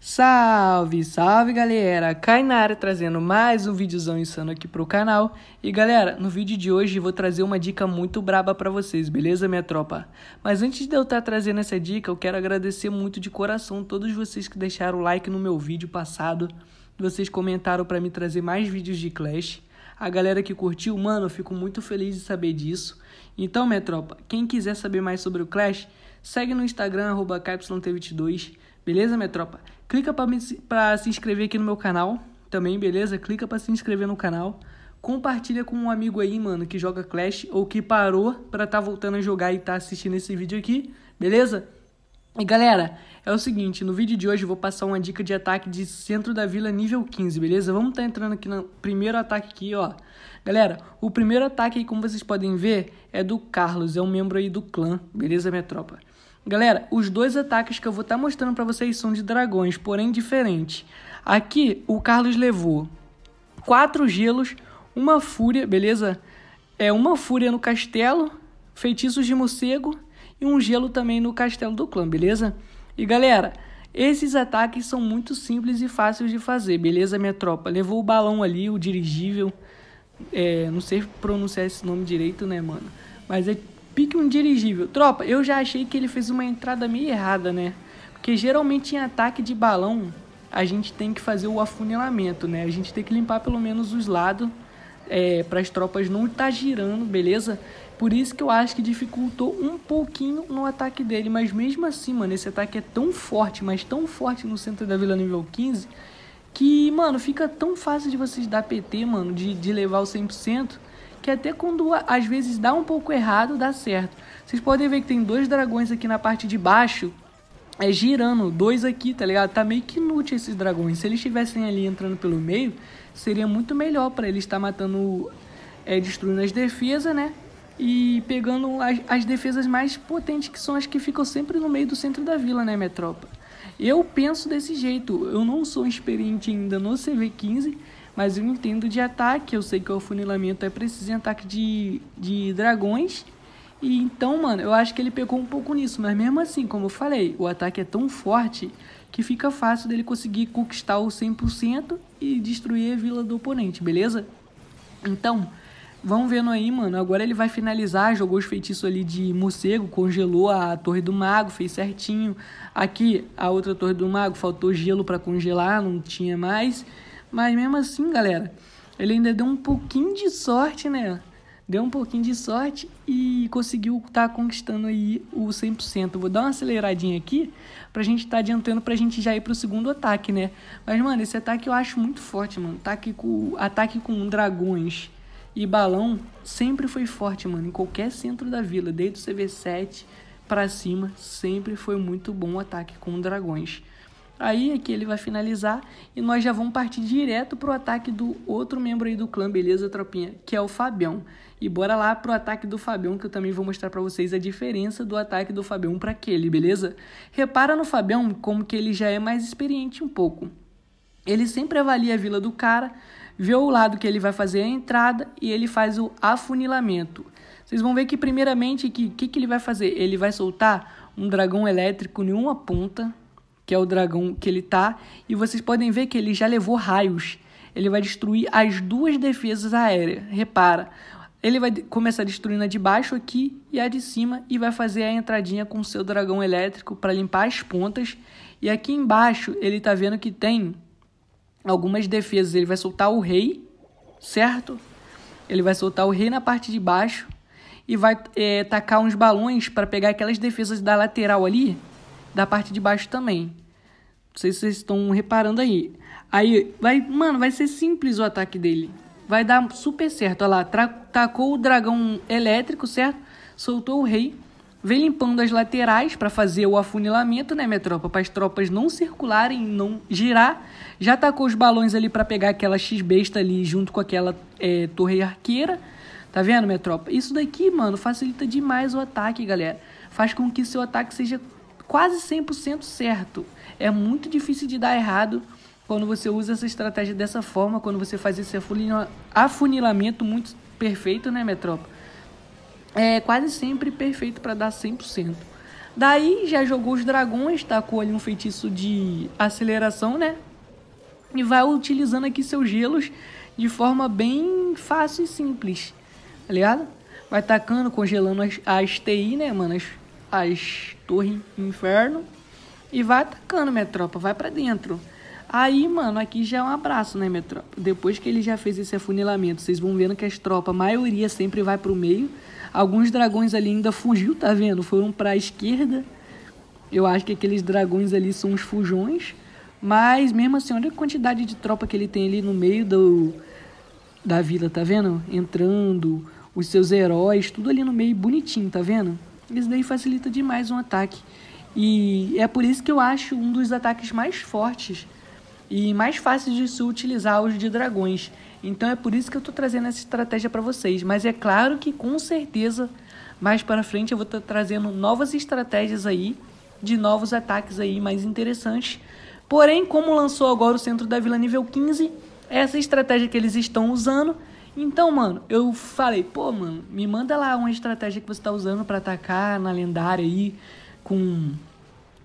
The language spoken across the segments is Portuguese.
Salve, salve galera! Cai na área trazendo mais um videozão insano aqui pro canal. E galera, no vídeo de hoje vou trazer uma dica muito braba para vocês, beleza minha tropa? Mas antes de eu estar tá trazendo essa dica, eu quero agradecer muito de coração todos vocês que deixaram o like no meu vídeo passado. Vocês comentaram para me trazer mais vídeos de Clash. A galera que curtiu, mano, eu fico muito feliz de saber disso. Então minha tropa, quem quiser saber mais sobre o Clash, segue no Instagram, arroba 22 Beleza, minha tropa? Clica para se inscrever aqui no meu canal também, beleza? Clica para se inscrever no canal. Compartilha com um amigo aí, mano, que joga Clash ou que parou para tá voltando a jogar e tá assistindo esse vídeo aqui, beleza? E galera, é o seguinte, no vídeo de hoje eu vou passar uma dica de ataque de centro da vila nível 15, beleza? Vamos tá entrando aqui no primeiro ataque aqui, ó. Galera, o primeiro ataque aí, como vocês podem ver, é do Carlos, é um membro aí do clã, beleza, minha tropa? Galera, os dois ataques que eu vou estar tá mostrando para vocês são de dragões, porém diferentes. Aqui, o Carlos levou quatro gelos, uma fúria, beleza? É uma fúria no castelo, feitiços de morcego e um gelo também no castelo do clã, beleza? E galera, esses ataques são muito simples e fáceis de fazer, beleza, minha tropa? Levou o balão ali, o dirigível, é, não sei pronunciar esse nome direito, né, mano? Mas é Pique um dirigível. Tropa, eu já achei que ele fez uma entrada meio errada, né? Porque geralmente em ataque de balão, a gente tem que fazer o afunilamento, né? A gente tem que limpar pelo menos os lados é, para as tropas não estar tá girando, beleza? Por isso que eu acho que dificultou um pouquinho no ataque dele. Mas mesmo assim, mano, esse ataque é tão forte, mas tão forte no centro da vila nível 15, que, mano, fica tão fácil de vocês dar PT, mano, de, de levar o 100%, que até quando às vezes dá um pouco errado, dá certo. Vocês podem ver que tem dois dragões aqui na parte de baixo, é girando, dois aqui, tá ligado? Tá meio que inútil esses dragões. Se eles estivessem ali entrando pelo meio, seria muito melhor para eles estar matando, é, destruindo as defesas, né? E pegando as, as defesas mais potentes, que são as que ficam sempre no meio do centro da vila, né, minha tropa? Eu penso desse jeito. Eu não sou experiente ainda no CV15, mas eu entendo de ataque. Eu sei que o afunilamento é preciso em ataque de, de dragões. E então, mano, eu acho que ele pegou um pouco nisso. Mas mesmo assim, como eu falei, o ataque é tão forte que fica fácil dele conseguir conquistar o 100% e destruir a vila do oponente, beleza? Então, vamos vendo aí, mano. Agora ele vai finalizar, jogou os feitiços ali de morcego, congelou a torre do mago, fez certinho. Aqui, a outra torre do mago, faltou gelo para congelar, não tinha mais. Mas mesmo assim, galera, ele ainda deu um pouquinho de sorte, né? Deu um pouquinho de sorte e conseguiu estar tá conquistando aí o 100%. Vou dar uma aceleradinha aqui pra gente estar tá adiantando pra gente já ir pro segundo ataque, né? Mas, mano, esse ataque eu acho muito forte, mano. Ataque com, ataque com dragões e balão sempre foi forte, mano. Em qualquer centro da vila, desde o CV7 pra cima, sempre foi muito bom o ataque com dragões. Aí aqui é ele vai finalizar e nós já vamos partir direto pro ataque do outro membro aí do clã, beleza, tropinha? Que é o Fabião. E bora lá pro ataque do Fabião, que eu também vou mostrar para vocês a diferença do ataque do Fabião para aquele, beleza? Repara no Fabião como que ele já é mais experiente um pouco. Ele sempre avalia a vila do cara, vê o lado que ele vai fazer a entrada e ele faz o afunilamento. Vocês vão ver que primeiramente o que, que, que ele vai fazer? Ele vai soltar um dragão elétrico em uma ponta, que é o dragão que ele tá, e vocês podem ver que ele já levou raios. Ele vai destruir as duas defesas aéreas. Repara, ele vai começar destruindo a de baixo aqui e a de cima e vai fazer a entradinha com seu dragão elétrico para limpar as pontas. E aqui embaixo ele tá vendo que tem algumas defesas. Ele vai soltar o rei, certo? Ele vai soltar o rei na parte de baixo e vai é, tacar uns balões para pegar aquelas defesas da lateral ali da parte de baixo também. Não sei se vocês estão reparando aí. Aí, vai, mano, vai ser simples o ataque dele. Vai dar super certo. Olha lá, tacou o dragão elétrico, certo? Soltou o rei. Vem limpando as laterais para fazer o afunilamento, né, minha tropa? Para as tropas não circularem, não girar. Já tacou os balões ali para pegar aquela X-besta ali junto com aquela é, torre arqueira. Tá vendo, minha tropa? Isso daqui, mano, facilita demais o ataque, galera. Faz com que seu ataque seja quase 100% certo. É muito difícil de dar errado quando você usa essa estratégia dessa forma, quando você faz esse afunilamento muito perfeito, né, Metrópole? É quase sempre perfeito para dar 100%. Daí já jogou os dragões, tacou ali um feitiço de aceleração, né? E vai utilizando aqui seus gelos de forma bem fácil e simples, tá ligado? Vai tacando, congelando as, as TI, né, mano? As, as torres inferno e vai atacando, minha tropa, vai para dentro. Aí, mano, aqui já é um abraço, né, minha tropa? Depois que ele já fez esse afunilamento, vocês vão vendo que as tropas, a maioria sempre vai pro meio. Alguns dragões ali ainda fugiu, tá vendo? Foram pra esquerda. Eu acho que aqueles dragões ali são os fujões. Mas mesmo assim, olha a quantidade de tropa que ele tem ali no meio do, da vila, tá vendo? Entrando, os seus heróis, tudo ali no meio bonitinho, tá vendo? Isso daí facilita demais um ataque. E é por isso que eu acho um dos ataques mais fortes e mais fáceis de se utilizar os de dragões. Então é por isso que eu estou trazendo essa estratégia para vocês. Mas é claro que com certeza mais para frente eu vou estar tá trazendo novas estratégias aí de novos ataques aí mais interessantes. Porém, como lançou agora o centro da vila nível 15, essa estratégia que eles estão usando então, mano, eu falei, pô, mano, me manda lá uma estratégia que você tá usando para atacar na lendária aí, com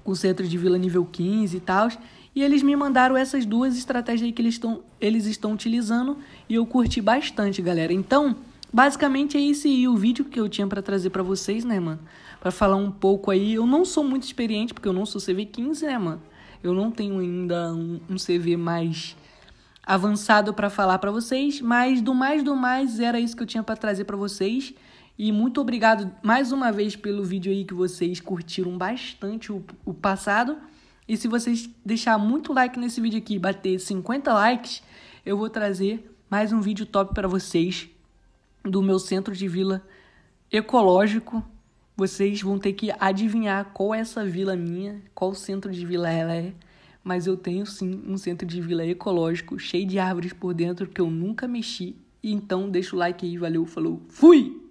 o centro de vila nível 15 e tal. E eles me mandaram essas duas estratégias aí que eles, estão eles estão utilizando e eu curti bastante, galera. Então, basicamente é esse o vídeo que eu tinha para trazer para vocês, né, mano? Para falar um pouco aí. Eu não sou muito experiente porque eu não sou CV15, né, mano? Eu não tenho ainda um, um CV mais avançado para falar para vocês, mas do mais do mais era isso que eu tinha para trazer para vocês. E muito obrigado mais uma vez pelo vídeo aí que vocês curtiram bastante o, o passado. E se vocês deixar muito like nesse vídeo aqui, bater 50 likes, eu vou trazer mais um vídeo top para vocês do meu centro de vila ecológico. Vocês vão ter que adivinhar qual é essa vila minha, qual centro de vila ela é mas eu tenho sim um centro de vila ecológico cheio de árvores por dentro que eu nunca mexi. Então deixa o like aí, valeu, falou, fui!